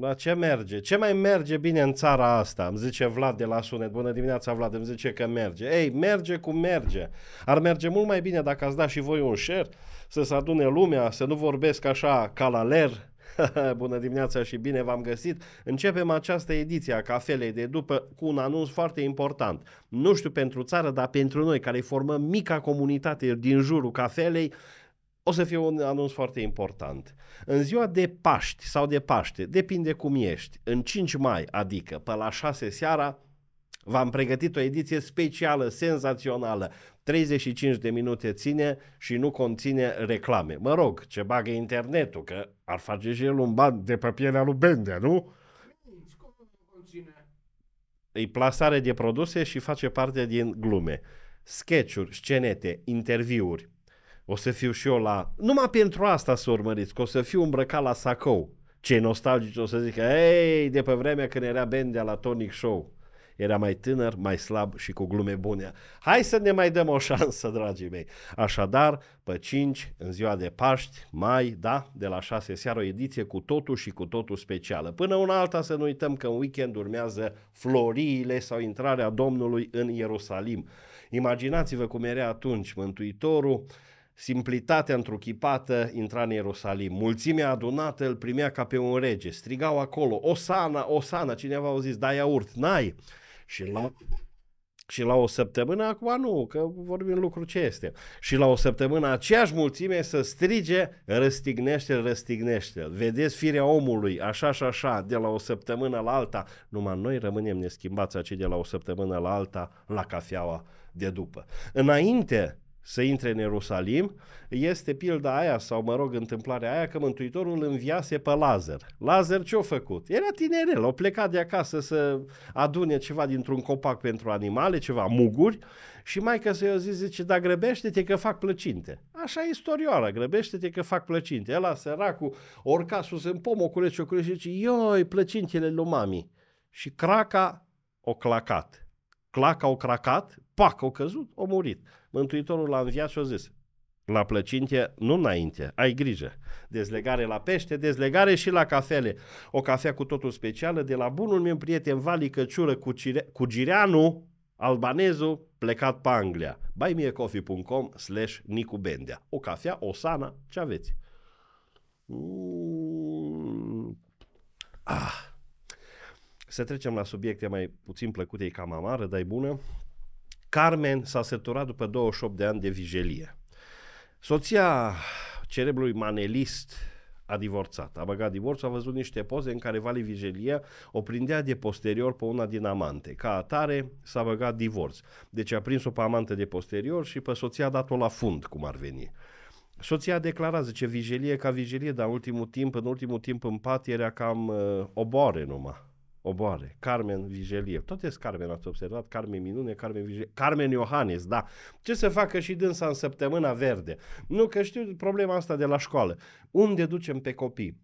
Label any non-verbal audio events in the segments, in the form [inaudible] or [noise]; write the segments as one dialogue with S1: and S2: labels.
S1: La ce merge? Ce mai merge bine în țara asta? Îmi zice Vlad de la Sunet. Bună dimineața, Vlad. Îmi zice că merge. Ei, merge cum merge. Ar merge mult mai bine dacă ați da și voi un share, să se adune lumea, să nu vorbesc așa ca la ler. [laughs] Bună dimineața și bine v-am găsit. Începem această ediție a cafelei de după cu un anunț foarte important. Nu știu pentru țară, dar pentru noi care formăm mica comunitate din jurul cafelei, o să fie un anunț foarte important. În ziua de Paști sau de Paște, depinde cum ești, în 5 mai, adică pe la 6 seara, v-am pregătit o ediție specială, senzațională. 35 de minute ține și nu conține reclame. Mă rog, ce bagă internetul, că ar face și el un ban de pe pielea lui Bendea, nu? E plasare de produse și face parte din glume. sketchuri, scenete, interviuri, o să fiu și eu la... Numai pentru asta să urmăriți, că o să fiu îmbrăcat la sacou. Cei nostalgici o să zică, ei, de pe vremea când era bendea la Tonic Show. Era mai tânăr, mai slab și cu glume bune. Hai să ne mai dăm o șansă, dragii mei. Așadar, pe 5, în ziua de Paști, mai, da, de la 6 seara, o ediție cu totul și cu totul specială. Până una alta să nu uităm că în weekend urmează floriile sau intrarea Domnului în Ierusalim. Imaginați-vă cum era atunci Mântuitorul, Simplitatea întruchipată intra în Ierusalim. Mulțimea adunată îl primea ca pe un rege. Strigau acolo, Osana, Osana, cineva au zis, da, iaurt, n-ai. Și la, și la o săptămână, acum nu, că vorbim lucru ce este. Și la o săptămână aceeași mulțime să strige, răstignește, răstignește. Vedeți firea omului, așa și așa, de la o săptămână la alta. Numai noi rămânem neschimbați acei de la o săptămână la alta la cafeaua de după. Înainte să intre în Ierusalim, este pilda aia sau, mă rog, întâmplarea aia că Mântuitorul înviase pe Lazar. Lazar ce-a făcut? Era tinerel, o plecat de acasă să adune ceva dintr-un copac pentru animale, ceva muguri și mai că să-i zis, zice, da, grăbește-te că fac plăcinte. Așa e istorioara, grăbește-te că fac plăcinte. Ela, săracul, orca sus în pom, o culește, o culește și zice, ioi, plăcintele lui mami. Și craca o clacat clac, au cracat, pac, au căzut, au murit. Mântuitorul l-a înviat și a zis, la plăcinte, nu înainte, ai grijă. Dezlegare la pește, dezlegare și la cafele. O cafea cu totul specială de la bunul meu prieten Vali Căciură cu, Cire- cu Gireanu, albanezul, plecat pe Anglia. buymeacoffee.com slash Nicu Bendea. O cafea, o sana, ce aveți? Mm. Ah. Să trecem la subiecte mai puțin plăcute, e cam amară, dar e bună. Carmen s-a săturat după 28 de ani de vijelie. Soția cerebrului manelist a divorțat. A băgat divorțul, a văzut niște poze în care Vali Vigelia o prindea de posterior pe una din amante. Ca atare s-a băgat divorț. Deci a prins-o pe amante de posterior și pe soția a dat-o la fund, cum ar veni. Soția a declarat, zice, vigilie ca vigilie, dar în ultimul timp, în ultimul timp în pat era cam uh, oboare numai oboare, Carmen Vigelie, tot este Carmen, ați observat, Carmen Minune, Carmen Vigelie, Carmen Iohannis, da. Ce să facă și dânsa în săptămâna verde? Nu, că știu problema asta de la școală. Unde ducem pe copii?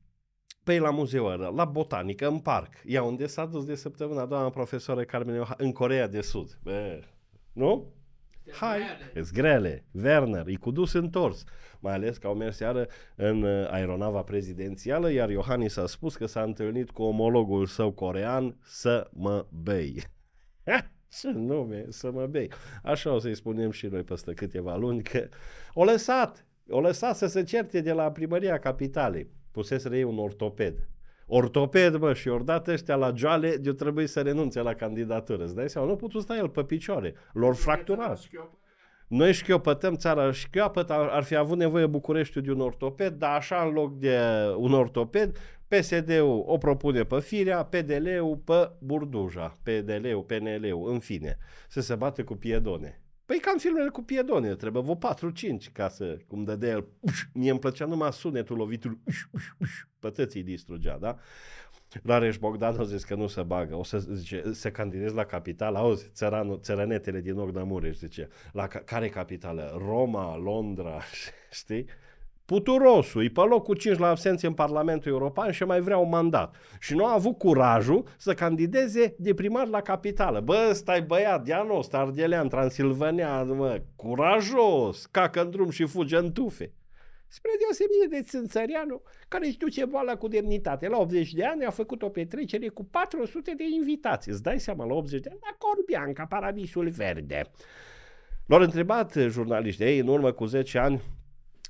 S1: Păi la muzeu ăla, la botanică, în parc. Ia unde s-a dus de săptămâna doamna profesoră Carmen Iohannis, în Corea de Sud. Bă, nu? Hai, e grele. Werner, e cu dus întors. Mai ales că au mers seară în uh, aeronava prezidențială, iar Iohannis a spus că s-a întâlnit cu omologul său corean să mă bei. Ce nume, să mă bei. Așa o să-i spunem și noi peste câteva luni că o lăsat, o lăsat să se certe de la primăria capitalei. Pusese ei un ortoped ortoped, bă, și ori dat ăștia la joale, eu trebuie să renunțe la candidatură. Îți dai seama? Nu putut sta el pe picioare. Lor fracturat. Noi șchiopătăm țara șchiopăt, ar fi avut nevoie Bucureștiul de un ortoped, dar așa în loc de un ortoped, PSD-ul o propune pe Firea, PDL-ul pe Burduja, PDL-ul, PNL-ul, în fine, să se bată cu piedone. Păi ca în filmele cu Piedone, trebuie vă 4-5 ca să, cum de el, mie îmi plăcea numai sunetul lovitul, pătății distrugea, da? Rareș Bogdan a zis că nu se bagă, o să zice, se candidez la capital, auzi, țăranul, țărănetele din Ogna zice, la care capitală? Roma, Londra, [laughs] știi? Puturosul e pe locul 5 la absenție în Parlamentul European și mai vrea un mandat. Și nu a avut curajul să candideze de primar la capitală. Bă, stai băiat, Dianos, Ardelean, Transilvania, mă, curajos, cacă în drum și fuge în tufe. Spre deosebire de Țânțăreanu, care își duce boala cu demnitate. La 80 de ani a făcut o petrecere cu 400 de invitații. Îți dai seama, la 80 de ani, la Corbianca, Paradisul Verde. L-au întrebat jurnaliștii, ei, în urmă cu 10 ani,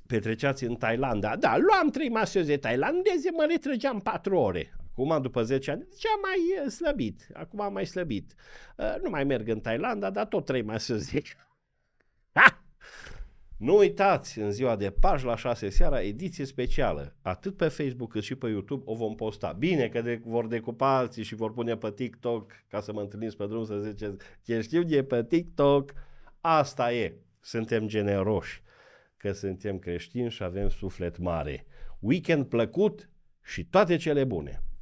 S1: petreceați în Thailanda. Da, luam trei masioze thailandeze, mă retrăgeam patru ore. Acum, după 10 ani, ce am mai slăbit. Acum am mai slăbit. Ă, nu mai merg în Thailanda, dar tot trei masioze. [laughs] Ha! Nu uitați, în ziua de paș la 6 seara, ediție specială. Atât pe Facebook cât și pe YouTube o vom posta. Bine că de, vor decupa alții și vor pune pe TikTok ca să mă întâlniți pe drum să ziceți ce știu de pe TikTok. Asta e. Suntem generoși că suntem creștini și avem suflet mare. Weekend plăcut și toate cele bune!